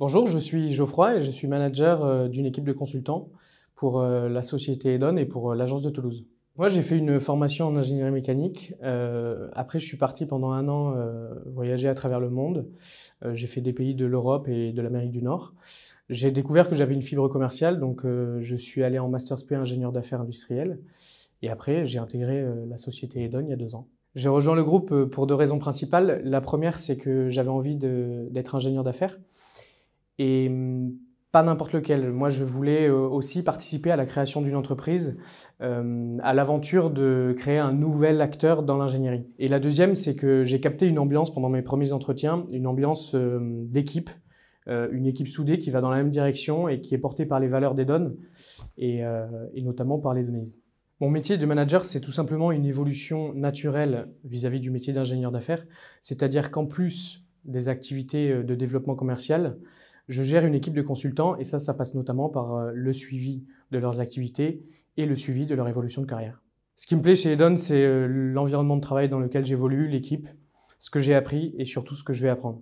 Bonjour, je suis Geoffroy et je suis manager euh, d'une équipe de consultants pour euh, la société Edon et pour euh, l'agence de Toulouse. Moi, j'ai fait une formation en ingénierie mécanique. après, je suis parti pendant un an voyager à travers le monde. j'ai fait des pays de l'Europe et de l'Amérique du Nord. J'ai découvert que j'avais une fibre commerciale, donc je suis allé en Master P ingénieur d'affaires industriels. Et après, j'ai intégré la société Edon il y a deux ans. J'ai rejoint le groupe pour deux raisons principales. La première, c'est que j'avais envie d'être ingénieur d'affaires et mm, pas n'importe lequel. Moi, je voulais euh, aussi participer à la création d'une entreprise, euh, à l'aventure de créer un nouvel acteur dans l'ingénierie. Et la deuxième, c'est que j'ai capté une ambiance pendant mes premiers entretiens, une ambiance euh, d'équipe, une équipe soudée qui va dans la même direction et qui est portée par les valeurs des donnes et, notamment par les données. Mon métier de manager, c'est tout simplement une évolution naturelle vis à -vis du métier d'ingénieur d'affaires, c'est-à-dire qu'en plus des activités de développement commercial, je gère une équipe de consultants et ça, ça passe notamment par euh, le suivi de leurs activités et le suivi de leur évolution de carrière. Ce qui me plaît chez Eden, c'est euh, l'environnement de travail dans lequel j'évolue, l'équipe, ce que j'ai appris et surtout ce que je vais apprendre.